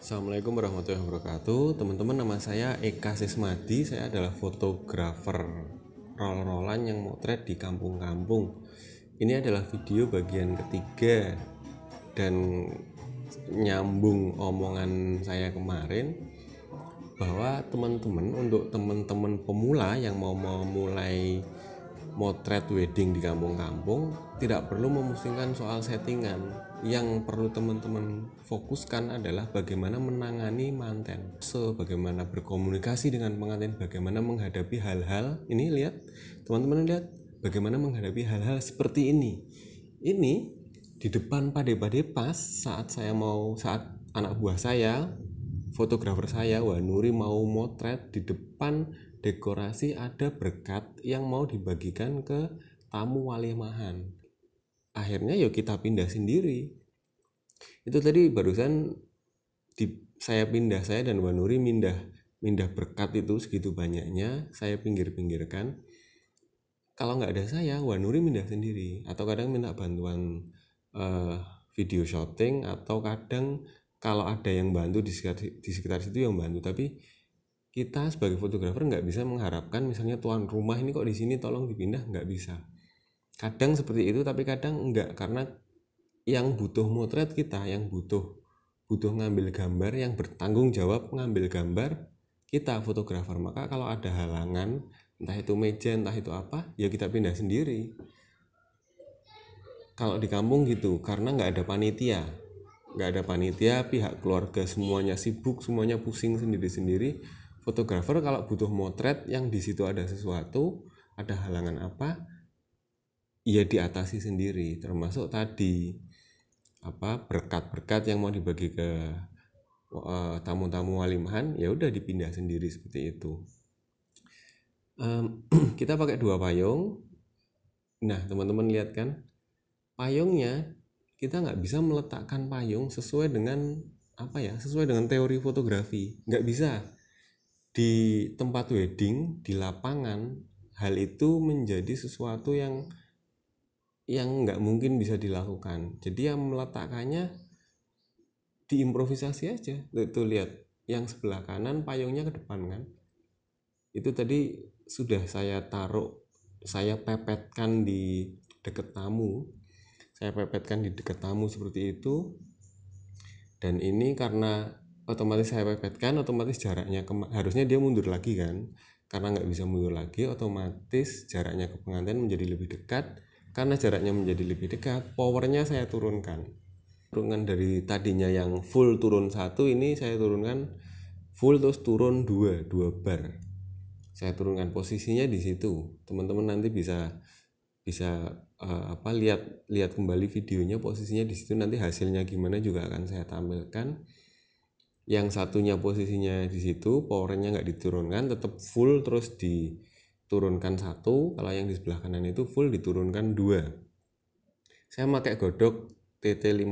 Assalamualaikum warahmatullahi wabarakatuh Teman-teman nama saya Eka Sismadi Saya adalah fotografer roll-rollan yang motret di kampung-kampung Ini adalah video bagian ketiga Dan nyambung omongan saya kemarin Bahwa teman-teman untuk teman-teman pemula yang mau memulai motret wedding di kampung-kampung Tidak perlu memusingkan soal settingan yang perlu teman-teman fokuskan adalah bagaimana menangani manten sebagaimana berkomunikasi dengan pengantin bagaimana menghadapi hal-hal ini lihat teman-teman lihat bagaimana menghadapi hal-hal seperti ini ini di depan pade-pade pas saat saya mau saat anak buah saya fotografer saya Wanuri mau motret di depan dekorasi ada berkat yang mau dibagikan ke tamu walimahan akhirnya yuk ya kita pindah sendiri itu tadi barusan di saya pindah saya dan Wanuri pindah pindah berkat itu segitu banyaknya saya pinggir-pinggirkan kalau nggak ada saya Wanuri pindah sendiri atau kadang minta bantuan uh, video shooting atau kadang kalau ada yang bantu di sekitar, di sekitar situ yang bantu tapi kita sebagai fotografer nggak bisa mengharapkan misalnya tuan rumah ini kok di sini tolong dipindah nggak bisa kadang seperti itu tapi kadang enggak karena yang butuh motret kita yang butuh butuh ngambil gambar yang bertanggung jawab ngambil gambar kita fotografer maka kalau ada halangan entah itu meja entah itu apa ya kita pindah sendiri kalau di kampung gitu karena nggak ada panitia nggak ada panitia pihak keluarga semuanya sibuk semuanya pusing sendiri sendiri fotografer kalau butuh motret yang di situ ada sesuatu ada halangan apa ya diatasi sendiri termasuk tadi apa berkat-berkat yang mau dibagi ke uh, tamu-tamu walimahan ya udah dipindah sendiri seperti itu um, kita pakai dua payung nah teman-teman lihat kan payungnya kita nggak bisa meletakkan payung sesuai dengan apa ya sesuai dengan teori fotografi nggak bisa di tempat wedding di lapangan hal itu menjadi sesuatu yang yang nggak mungkin bisa dilakukan jadi yang meletakkannya diimprovisasi aja itu lihat yang sebelah kanan payungnya ke depan kan itu tadi sudah saya taruh saya pepetkan di deket tamu saya pepetkan di deket tamu seperti itu dan ini karena otomatis saya pepetkan otomatis jaraknya ke, harusnya dia mundur lagi kan karena nggak bisa mundur lagi otomatis jaraknya ke pengantin menjadi lebih dekat karena jaraknya menjadi lebih dekat, powernya saya turunkan. Turunkan dari tadinya yang full turun satu ini saya turunkan full terus turun dua dua bar. Saya turunkan posisinya di situ. Teman-teman nanti bisa bisa uh, apa lihat lihat kembali videonya posisinya di situ nanti hasilnya gimana juga akan saya tampilkan yang satunya posisinya di situ powernya nggak diturunkan tetap full terus di turunkan satu kalau yang di sebelah kanan itu full diturunkan dua saya pakai godok tt 2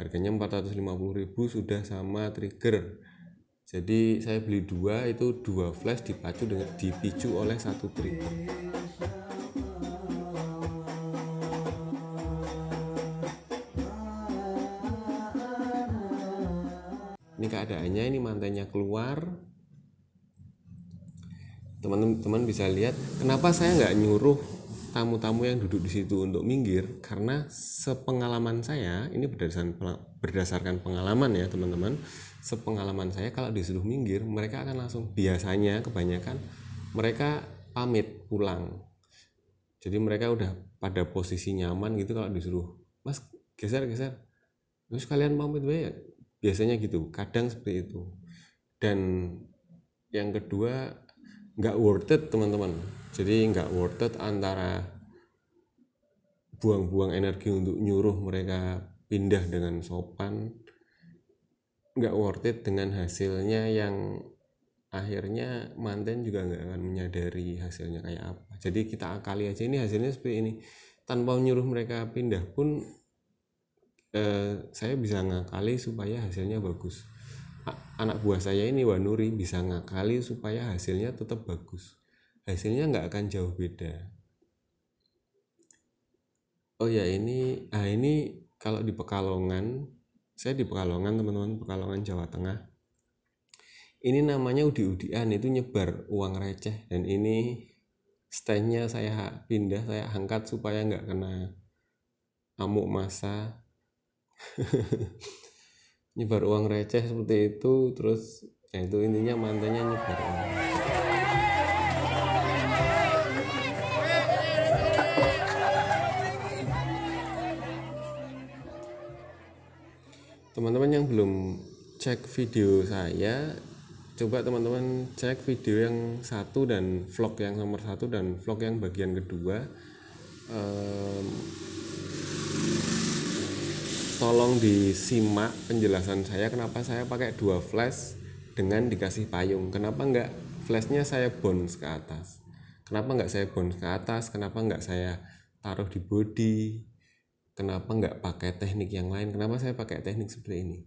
harganya 450.000 sudah sama trigger jadi saya beli dua itu dua flash dipacu dengan dipicu oleh satu trigger ini keadaannya ini mantainya keluar teman-teman bisa lihat kenapa saya nggak nyuruh tamu-tamu yang duduk di situ untuk minggir karena sepengalaman saya ini berdasarkan berdasarkan pengalaman ya teman-teman sepengalaman saya kalau disuruh minggir mereka akan langsung biasanya kebanyakan mereka pamit pulang jadi mereka udah pada posisi nyaman gitu kalau disuruh mas geser geser terus kalian pamit ya biasanya gitu kadang seperti itu dan yang kedua nggak worth it teman-teman jadi nggak worth it antara buang-buang energi untuk nyuruh mereka pindah dengan sopan nggak worth it dengan hasilnya yang akhirnya manten juga nggak akan menyadari hasilnya kayak apa jadi kita akali aja ini hasilnya seperti ini tanpa nyuruh mereka pindah pun eh, saya bisa ngakali supaya hasilnya bagus anak buah saya ini Wanuri bisa ngakali supaya hasilnya tetap bagus hasilnya nggak akan jauh beda oh ya ini ah ini kalau di Pekalongan saya di Pekalongan teman-teman Pekalongan Jawa Tengah ini namanya udi-udian itu nyebar uang receh dan ini standnya saya pindah saya angkat supaya nggak kena amuk masa nyebar uang receh seperti itu terus ya itu intinya mantannya nyebar uang teman-teman yang belum cek video saya coba teman-teman cek video yang satu dan vlog yang nomor satu dan vlog yang bagian kedua tolong disimak penjelasan saya kenapa saya pakai dua flash dengan dikasih payung kenapa enggak flashnya saya bones ke atas kenapa enggak saya bones ke atas kenapa enggak saya taruh di body kenapa enggak pakai teknik yang lain kenapa saya pakai teknik seperti ini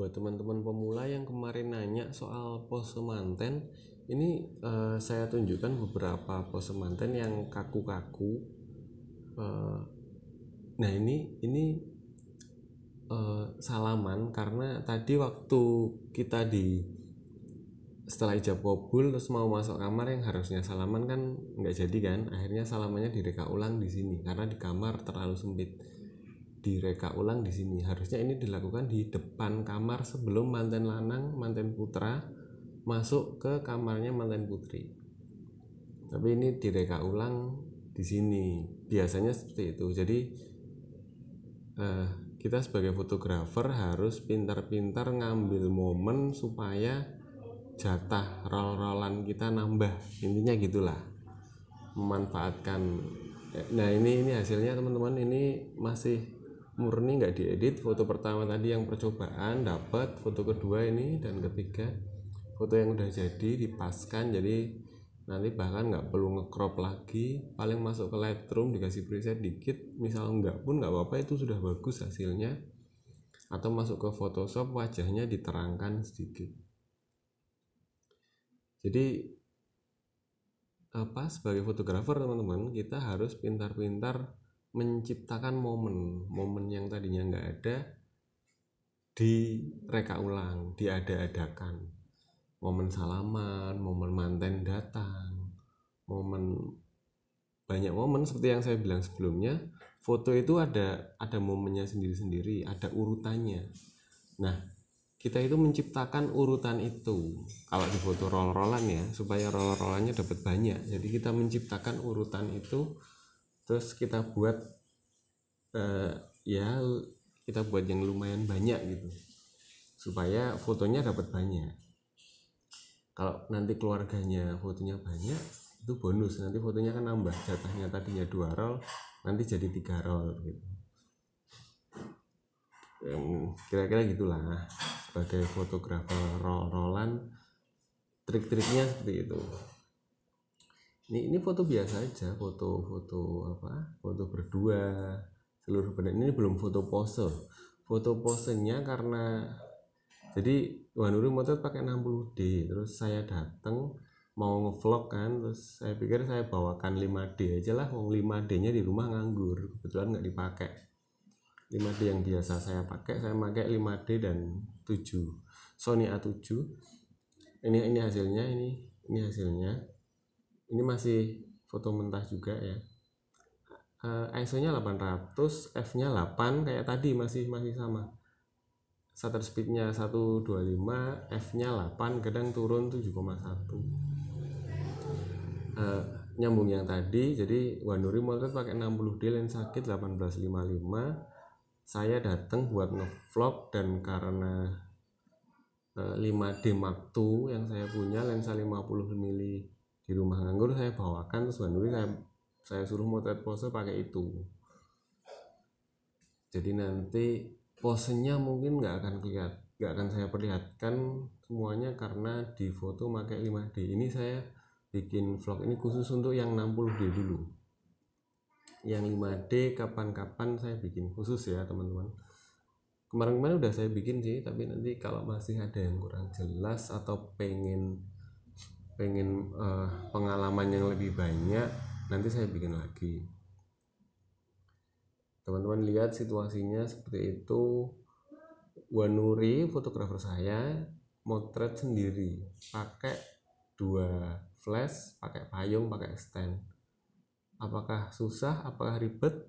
buat teman-teman pemula yang kemarin nanya soal pose manten ini uh, saya tunjukkan beberapa pos manten yang kaku-kaku uh, nah ini ini uh, salaman karena tadi waktu kita di setelah ijab kabul terus mau masuk kamar yang harusnya salaman kan nggak jadi kan akhirnya salamannya direka ulang di sini karena di kamar terlalu sempit direka ulang di sini harusnya ini dilakukan di depan kamar sebelum manten lanang manten putra masuk ke kamarnya mantan putri tapi ini direka ulang di sini biasanya seperti itu jadi eh, kita sebagai fotografer harus pintar-pintar ngambil momen supaya jatah roll-rollan kita nambah intinya gitulah memanfaatkan nah ini ini hasilnya teman-teman ini masih murni nggak diedit foto pertama tadi yang percobaan dapat foto kedua ini dan ketiga foto yang udah jadi dipaskan jadi nanti bahkan nggak perlu ngecrop lagi paling masuk ke Lightroom dikasih preset dikit misal nggak pun nggak apa-apa itu sudah bagus hasilnya atau masuk ke Photoshop wajahnya diterangkan sedikit jadi apa sebagai fotografer teman-teman kita harus pintar-pintar menciptakan momen momen yang tadinya nggak ada direka ulang diada-adakan momen salaman momen manten datang momen banyak momen seperti yang saya bilang sebelumnya foto itu ada ada momennya sendiri-sendiri ada urutannya nah kita itu menciptakan urutan itu kalau di foto roll-rollan ya supaya roll-rollannya dapat banyak jadi kita menciptakan urutan itu terus kita buat eh, ya kita buat yang lumayan banyak gitu supaya fotonya dapat banyak kalau nanti keluarganya fotonya banyak itu bonus nanti fotonya kan nambah jatahnya tadinya dua roll nanti jadi tiga roll gitu kira-kira gitulah sebagai fotografer roll rollan trik-triknya seperti itu ini ini foto biasa aja foto foto apa foto berdua seluruh benda ini belum foto pose foto posenya karena jadi Tuhan Uri pakai 60D terus saya datang mau ngevlog kan terus saya pikir saya bawakan 5D aja lah 5D nya di rumah nganggur kebetulan nggak dipakai 5D yang biasa saya pakai saya pakai 5D dan 7 Sony A7 ini ini hasilnya ini ini hasilnya ini masih foto mentah juga ya ISO nya 800 F nya 8 kayak tadi masih masih sama shutter speednya 125 f nya 8 kadang turun 7,1 uh, eh, nyambung yang tadi jadi Wanuri motor pakai 60D lensa sakit 1855 saya datang buat ngevlog dan karena uh, eh, 5D Mark II yang saya punya lensa 50 mm di rumah nganggur saya bawakan terus Wanuri saya saya suruh motret pose pakai itu jadi nanti posenya mungkin nggak akan kelihat nggak akan saya perlihatkan semuanya karena di foto pakai 5D ini saya bikin vlog ini khusus untuk yang 60D dulu yang 5D kapan-kapan saya bikin khusus ya teman-teman kemarin-kemarin udah saya bikin sih tapi nanti kalau masih ada yang kurang jelas atau pengen pengen uh, pengalaman yang lebih banyak nanti saya bikin lagi teman-teman lihat situasinya seperti itu Wanuri fotografer saya motret sendiri pakai dua flash pakai payung pakai stand apakah susah apakah ribet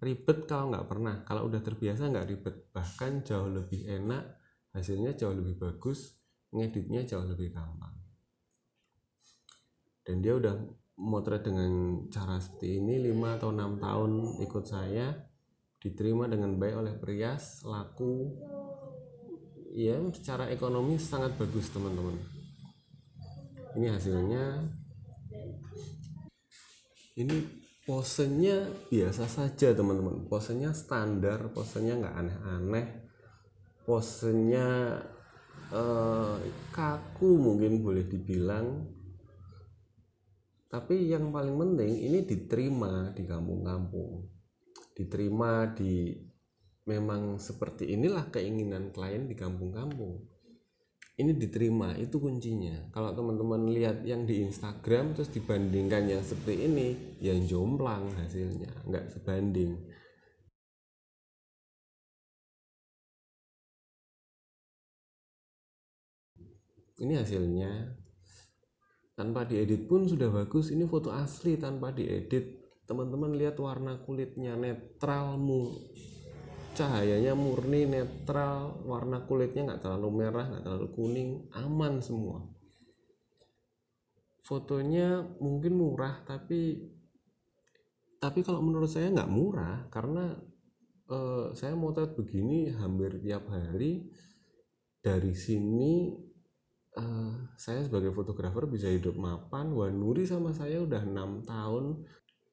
ribet kalau nggak pernah kalau udah terbiasa nggak ribet bahkan jauh lebih enak hasilnya jauh lebih bagus ngeditnya jauh lebih gampang dan dia udah motret dengan cara seperti ini 5 atau 6 tahun ikut saya diterima dengan baik oleh perias laku ya secara ekonomi sangat bagus teman-teman ini hasilnya ini posenya biasa saja teman-teman posenya standar posenya nggak aneh-aneh posenya eh, kaku mungkin boleh dibilang tapi yang paling penting ini diterima di kampung-kampung diterima di memang seperti inilah keinginan klien di kampung-kampung ini diterima itu kuncinya kalau teman-teman lihat yang di Instagram terus dibandingkan yang seperti ini yang jomplang hasilnya nggak sebanding ini hasilnya tanpa diedit pun sudah bagus ini foto asli tanpa diedit teman-teman lihat warna kulitnya netral mu cahayanya murni netral warna kulitnya nggak terlalu merah nggak terlalu kuning aman semua fotonya mungkin murah tapi tapi kalau menurut saya nggak murah karena eh, saya motret begini hampir tiap hari dari sini Eh, saya sebagai fotografer bisa hidup mapan Wanuri sama saya udah enam tahun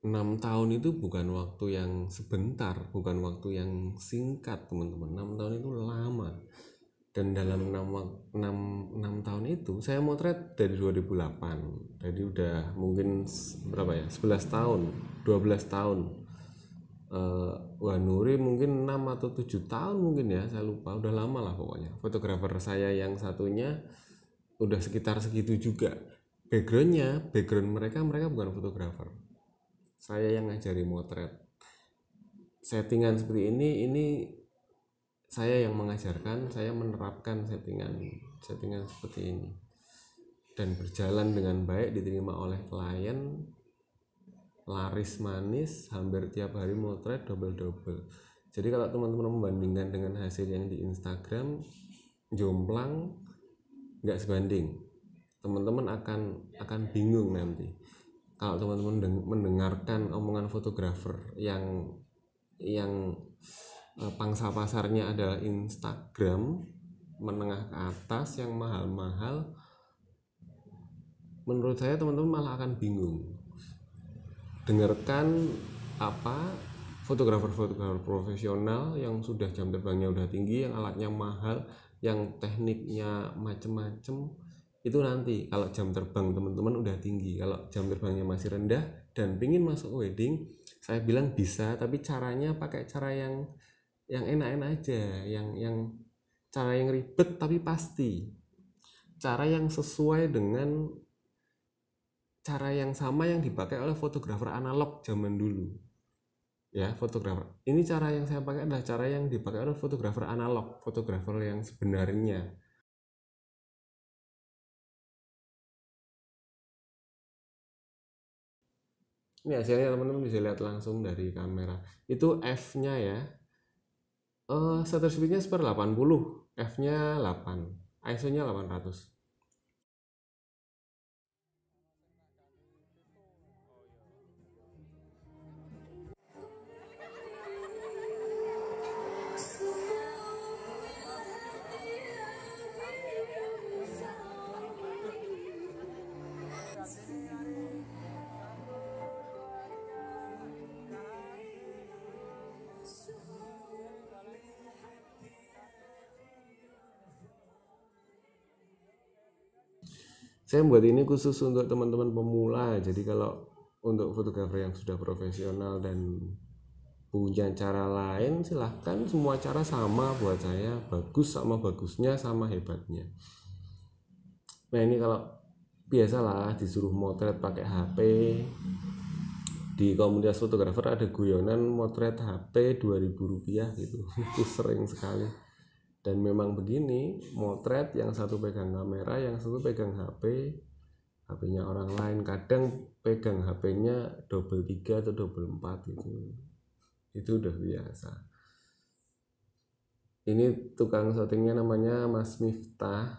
enam tahun itu bukan waktu yang sebentar bukan waktu yang singkat teman-teman enam tahun itu lama dan dalam enam enam enam tahun itu saya motret dari 2008 jadi udah mungkin berapa ya 11 tahun 12 tahun uh, Wanuri mungkin 6 atau 7 tahun mungkin ya saya lupa udah lama lah pokoknya fotografer saya yang satunya udah sekitar segitu juga backgroundnya background mereka mereka bukan fotografer saya yang ngajari motret settingan seperti ini ini saya yang mengajarkan saya menerapkan settingan settingan seperti ini dan berjalan dengan baik diterima oleh klien laris manis hampir tiap hari motret double double jadi kalau teman-teman membandingkan dengan hasil yang di Instagram jomplang nggak sebanding teman-teman akan akan bingung nanti kalau teman-teman mendengarkan omongan fotografer yang yang e, pangsa pasarnya adalah Instagram menengah ke atas yang mahal-mahal menurut saya teman-teman malah akan bingung dengarkan apa fotografer-fotografer profesional yang sudah jam terbangnya udah tinggi yang alatnya mahal yang tekniknya macem-macem itu nanti kalau jam terbang teman-teman udah tinggi kalau jam terbangnya masih rendah dan pingin masuk wedding saya bilang bisa tapi caranya pakai cara yang yang enak-enak aja yang yang cara yang ribet tapi pasti cara yang sesuai dengan cara yang sama yang dipakai oleh fotografer analog zaman dulu ya fotografer ini cara yang saya pakai adalah cara yang dipakai oleh fotografer analog fotografer yang sebenarnya ini hasilnya teman-teman bisa lihat langsung dari kamera itu f nya ya uh, eh, shutter speednya seper 80 f nya 8 ISO nya 800 saya buat ini khusus untuk teman-teman pemula jadi kalau untuk fotografer yang sudah profesional dan punya cara lain silahkan semua cara sama buat saya bagus sama bagusnya sama hebatnya nah ini kalau biasalah disuruh motret pakai HP di komunitas fotografer ada guyonan motret HP 2000 rupiah gitu itu sering sekali dan memang begini motret yang satu pegang kamera yang satu pegang HP HP-nya orang lain kadang pegang HP-nya double tiga atau double empat itu itu udah biasa ini tukang syutingnya namanya Mas Miftah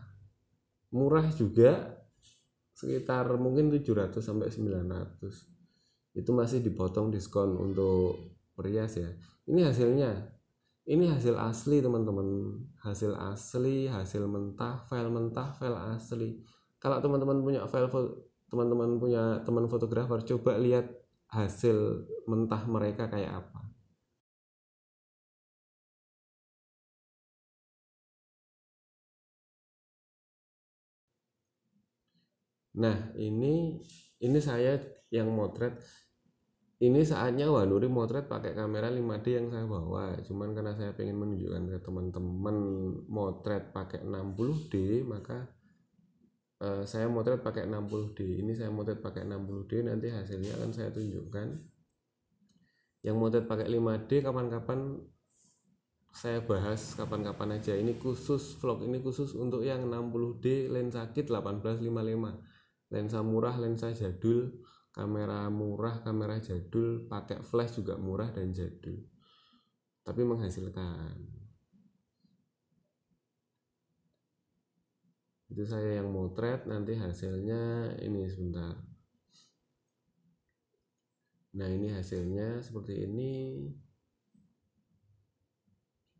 murah juga sekitar mungkin 700 sampai 900 itu masih dipotong diskon untuk perias ya ini hasilnya ini hasil asli teman-teman hasil asli hasil mentah file mentah file asli kalau teman-teman punya file teman-teman punya teman fotografer coba lihat hasil mentah mereka kayak apa nah ini ini saya yang motret ini saatnya Wanuri motret pakai kamera 5D yang saya bawa cuman karena saya pengen menunjukkan ke teman-teman motret pakai 60D maka uh, saya motret pakai 60D ini saya motret pakai 60D nanti hasilnya akan saya tunjukkan yang motret pakai 5D kapan-kapan saya bahas kapan-kapan aja ini khusus vlog ini khusus untuk yang 60D lensa kit 1855 lensa murah lensa jadul kamera murah kamera jadul pakai flash juga murah dan jadul tapi menghasilkan itu saya yang motret nanti hasilnya ini sebentar nah ini hasilnya seperti ini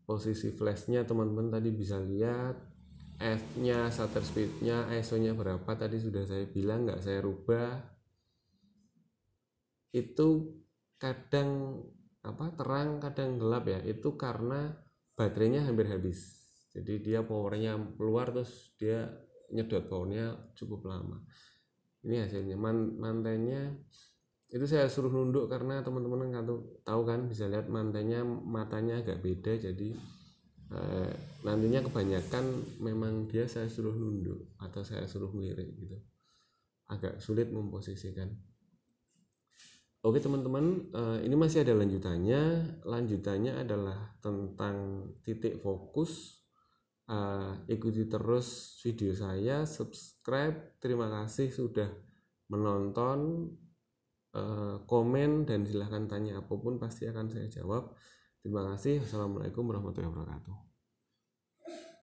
posisi flashnya teman-teman tadi bisa lihat F nya shutter speed-nya, ISO nya berapa tadi sudah saya bilang nggak saya rubah itu kadang apa terang kadang gelap ya itu karena baterainya hampir habis jadi dia powernya keluar terus dia nyedot powernya cukup lama ini hasilnya Man mantennya itu saya suruh nunduk karena teman-teman kan tahu kan bisa lihat mantainya matanya agak beda jadi e, nantinya kebanyakan memang dia saya suruh nunduk atau saya suruh ngelirik gitu agak sulit memposisikan Oke teman-teman, eh, ini masih ada lanjutannya. Lanjutannya adalah tentang titik fokus. Eh, ikuti terus video saya, subscribe. Terima kasih sudah menonton, eh, komen, dan silahkan tanya apapun pasti akan saya jawab. Terima kasih. assalamualaikum warahmatullahi wabarakatuh.